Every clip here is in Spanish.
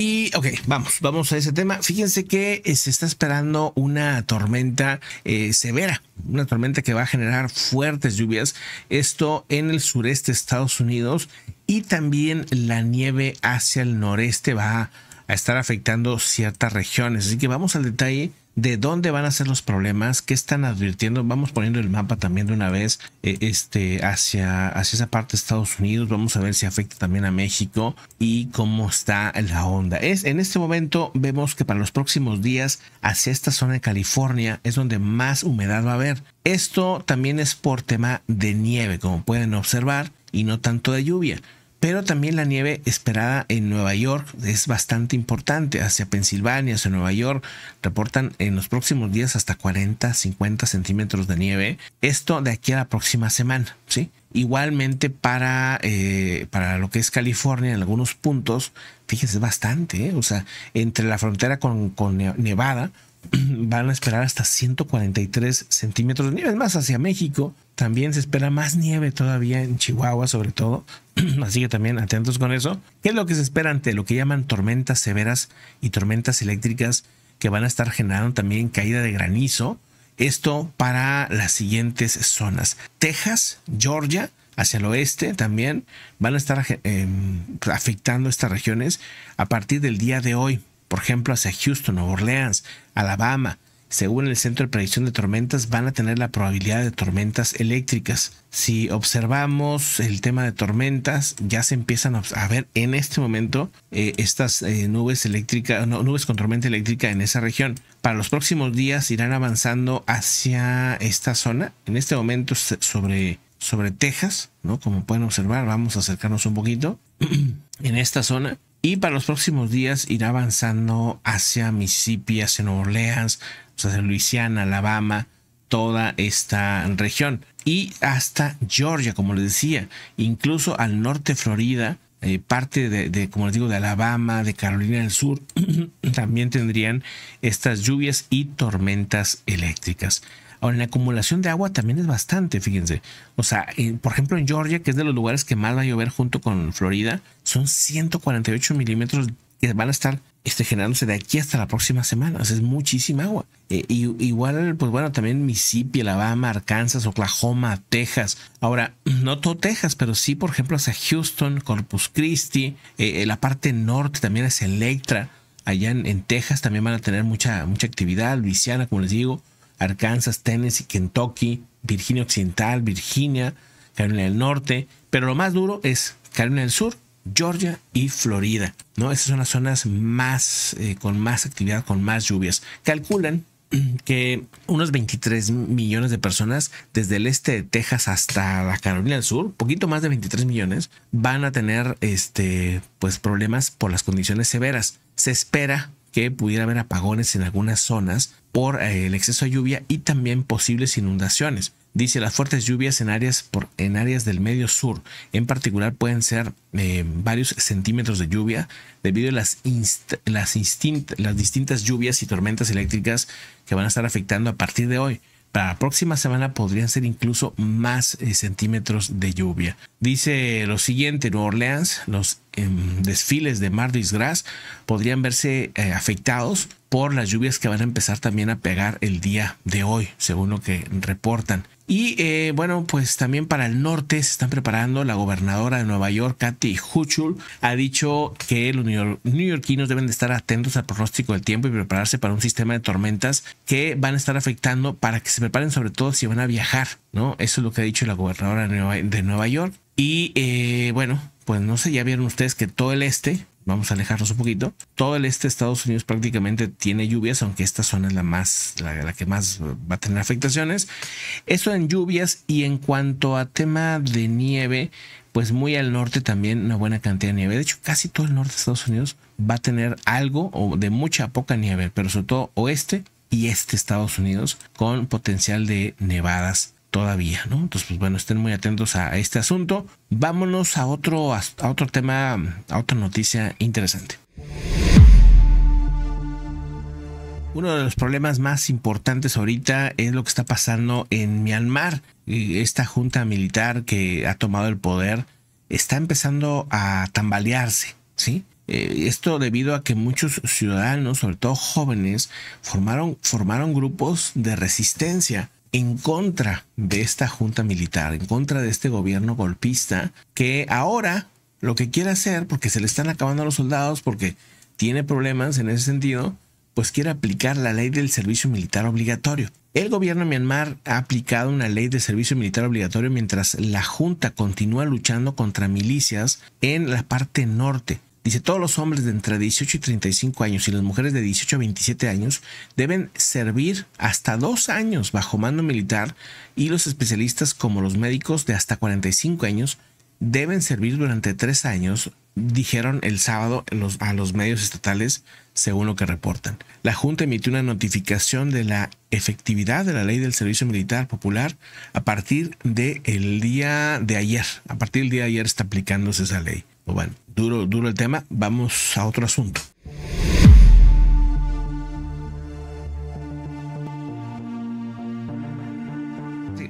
Y, ok, vamos, vamos a ese tema. Fíjense que eh, se está esperando una tormenta eh, severa, una tormenta que va a generar fuertes lluvias, esto en el sureste de Estados Unidos y también la nieve hacia el noreste va a a estar afectando ciertas regiones. Así que vamos al detalle de dónde van a ser los problemas, qué están advirtiendo. Vamos poniendo el mapa también de una vez eh, este, hacia, hacia esa parte de Estados Unidos. Vamos a ver si afecta también a México y cómo está la onda. Es, en este momento vemos que para los próximos días hacia esta zona de California es donde más humedad va a haber. Esto también es por tema de nieve, como pueden observar, y no tanto de lluvia pero también la nieve esperada en Nueva York es bastante importante, hacia Pensilvania, hacia Nueva York, reportan en los próximos días hasta 40, 50 centímetros de nieve, esto de aquí a la próxima semana, ¿sí? Igualmente para, eh, para lo que es California, en algunos puntos, fíjense, bastante, ¿eh? o sea, entre la frontera con, con Nevada, van a esperar hasta 143 centímetros de nieve, más hacia México, también se espera más nieve todavía en Chihuahua, sobre todo. Así que también atentos con eso. ¿Qué es lo que se espera ante lo que llaman tormentas severas y tormentas eléctricas que van a estar generando también caída de granizo? Esto para las siguientes zonas. Texas, Georgia, hacia el oeste también van a estar eh, afectando estas regiones a partir del día de hoy. Por ejemplo, hacia Houston, Nueva Orleans, Alabama, según el Centro de Predicción de Tormentas, van a tener la probabilidad de tormentas eléctricas. Si observamos el tema de tormentas, ya se empiezan a ver en este momento eh, estas eh, nubes eléctricas, nubes con tormenta eléctrica en esa región. Para los próximos días irán avanzando hacia esta zona. En este momento sobre sobre Texas, ¿no? Como pueden observar, vamos a acercarnos un poquito en esta zona y para los próximos días irá avanzando hacia Mississippi, hacia Nueva Orleans, hacia Luisiana, Alabama, toda esta región. Y hasta Georgia, como les decía, incluso al norte de Florida, eh, parte como digo, de Alabama, de Carolina del Sur, también tendrían estas lluvias y tormentas eléctricas. Ahora, la acumulación de agua también es bastante, fíjense. O sea, por ejemplo, en Georgia, que es de los lugares que más va a llover junto con Florida, son 148 milímetros que van a estar este, generándose de aquí hasta la próxima semana. O sea, es muchísima agua. Eh, y, igual, pues bueno, también Mississippi, Alabama, Arkansas, Oklahoma, Texas. Ahora, no todo Texas, pero sí, por ejemplo, hacia Houston, Corpus Christi, eh, eh, la parte norte también es Electra. Allá en, en, Texas también van a tener mucha, mucha actividad, Luisiana, como les digo. Arkansas, Tennessee, Kentucky, Virginia Occidental, Virginia, Carolina del Norte, pero lo más duro es Carolina del Sur, Georgia y Florida, ¿no? Esas son las zonas más, eh, con más actividad, con más lluvias. Calculan que unos 23 millones de personas desde el este de Texas hasta la Carolina del Sur, poquito más de 23 millones, van a tener este, pues problemas por las condiciones severas. Se espera que pudiera haber apagones en algunas zonas por eh, el exceso de lluvia y también posibles inundaciones. Dice, las fuertes lluvias en áreas, por, en áreas del medio sur, en particular, pueden ser eh, varios centímetros de lluvia debido a las, las distintas lluvias y tormentas eléctricas que van a estar afectando a partir de hoy. Para la próxima semana podrían ser incluso más eh, centímetros de lluvia. Dice lo siguiente, Nueva Orleans, los em, desfiles de Mardi Gras podrían verse eh, afectados por las lluvias que van a empezar también a pegar el día de hoy, según lo que reportan. Y eh, bueno, pues también para el norte se están preparando. La gobernadora de Nueva York, Kathy Huchul, ha dicho que los neoyorquinos deben de estar atentos al pronóstico del tiempo y prepararse para un sistema de tormentas que van a estar afectando para que se preparen sobre todo si van a viajar, ¿no? Eso es lo que ha dicho la gobernadora de Nueva York. Y eh, bueno, pues no sé, ya vieron ustedes que todo el este, vamos a alejarnos un poquito, todo el este de Estados Unidos prácticamente tiene lluvias, aunque esta zona es la más, la, que más va a tener afectaciones. Eso en lluvias y en cuanto a tema de nieve, pues muy al norte también una buena cantidad de nieve. De hecho, casi todo el norte de Estados Unidos va a tener algo o de mucha poca nieve, pero sobre todo oeste y este Estados Unidos con potencial de nevadas todavía, ¿no? Entonces, pues bueno, estén muy atentos a este asunto. Vámonos a otro, a otro tema, a otra noticia interesante. Uno de los problemas más importantes ahorita es lo que está pasando en Myanmar. Esta junta militar que ha tomado el poder está empezando a tambalearse, ¿sí? Eh, esto debido a que muchos ciudadanos, sobre todo jóvenes, formaron, formaron grupos de resistencia en contra de esta junta militar, en contra de este gobierno golpista, que ahora lo que quiere hacer, porque se le están acabando a los soldados, porque tiene problemas en ese sentido, pues quiere aplicar la ley del servicio militar obligatorio. El gobierno de Myanmar ha aplicado una ley de servicio militar obligatorio mientras la Junta continúa luchando contra milicias en la parte norte. Dice, todos los hombres de entre 18 y 35 años y las mujeres de 18 a 27 años deben servir hasta dos años bajo mando militar y los especialistas como los médicos de hasta 45 años deben servir durante tres años, dijeron el sábado a los medios estatales, según lo que reportan. La Junta emitió una notificación de la efectividad de la ley del servicio militar popular a partir del día de ayer. A partir del día de ayer está aplicándose esa ley. Pues bueno, duro, duro el tema. Vamos a otro asunto.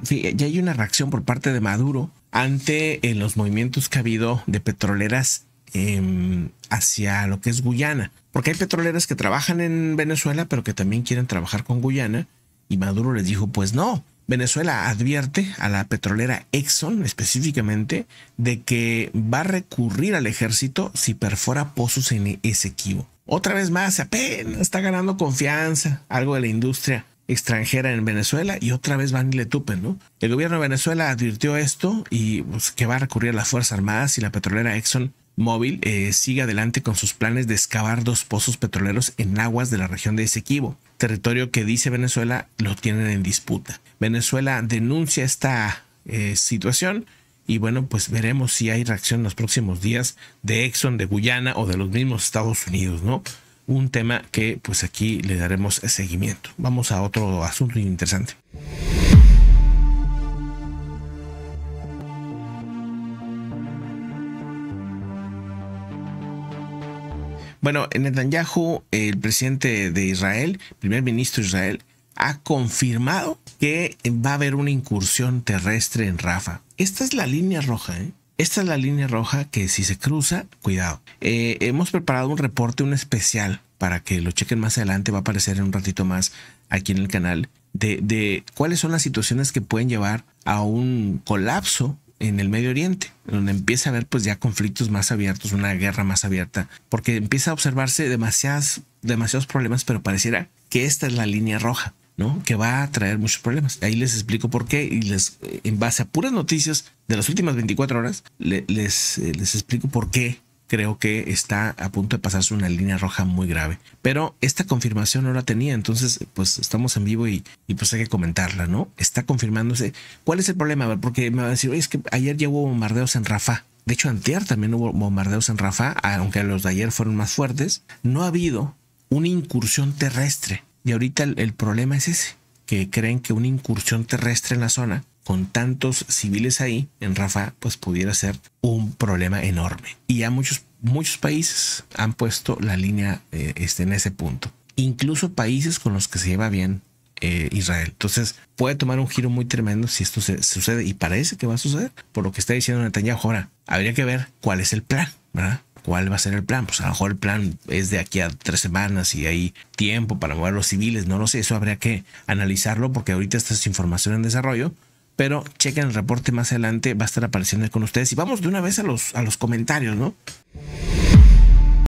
Sí, ya hay una reacción por parte de Maduro ante eh, los movimientos que ha habido de petroleras em, hacia lo que es Guyana. Porque hay petroleras que trabajan en Venezuela, pero que también quieren trabajar con Guyana. Y Maduro les dijo, pues no, Venezuela advierte a la petrolera Exxon específicamente de que va a recurrir al ejército si perfora pozos en ese Esequibo. Otra vez más, apenas está ganando confianza algo de la industria extranjera en Venezuela y otra vez van y le tupen, ¿no? El gobierno de Venezuela advirtió esto y pues, que va a recurrir a las Fuerzas Armadas y la petrolera Exxon móvil eh, sigue adelante con sus planes de excavar dos pozos petroleros en aguas de la región de Esequibo, territorio que dice Venezuela lo tienen en disputa. Venezuela denuncia esta eh, situación y bueno, pues veremos si hay reacción en los próximos días de Exxon, de Guyana o de los mismos Estados Unidos, ¿no? Un tema que pues aquí le daremos seguimiento. Vamos a otro asunto interesante. Bueno, Netanyahu, el presidente de Israel, primer ministro de Israel, ha confirmado que va a haber una incursión terrestre en Rafa. Esta es la línea roja, ¿eh? Esta es la línea roja que si se cruza, cuidado. Eh, hemos preparado un reporte, un especial, para que lo chequen más adelante, va a aparecer en un ratito más aquí en el canal, de, de cuáles son las situaciones que pueden llevar a un colapso en el Medio Oriente, donde empieza a haber pues ya conflictos más abiertos, una guerra más abierta, porque empieza a observarse demasiados problemas, pero pareciera que esta es la línea roja. ¿no? Que va a traer muchos problemas. Ahí les explico por qué y les, en base a puras noticias de las últimas 24 horas, les, eh, les explico por qué creo que está a punto de pasarse una línea roja muy grave. Pero esta confirmación no la tenía, entonces pues estamos en vivo y, pues hay que comentarla, ¿no? Está confirmándose. ¿Cuál es el problema? Porque me va a decir, Oye, es que ayer ya hubo bombardeos en Rafa. De hecho, antier también hubo bombardeos en Rafa, aunque los de ayer fueron más fuertes. No ha habido una incursión terrestre. Y ahorita el problema es ese, que creen que una incursión terrestre en la zona con tantos civiles ahí en Rafa, pues pudiera ser un problema enorme. Y ya muchos, muchos países han puesto la línea eh, este, en ese punto. Incluso países con los que se lleva bien eh, Israel. Entonces puede tomar un giro muy tremendo si esto se, sucede y parece que va a suceder por lo que está diciendo Netanyahu ahora. Habría que ver cuál es el plan, ¿verdad? ¿Cuál va a ser el plan? Pues a lo mejor el plan es de aquí a tres semanas y hay tiempo para mover los civiles. No lo sé, eso habría que analizarlo porque ahorita esta es información en desarrollo pero chequen el reporte más adelante, va a estar apareciendo con ustedes. Y vamos de una vez a los, a los comentarios, ¿no?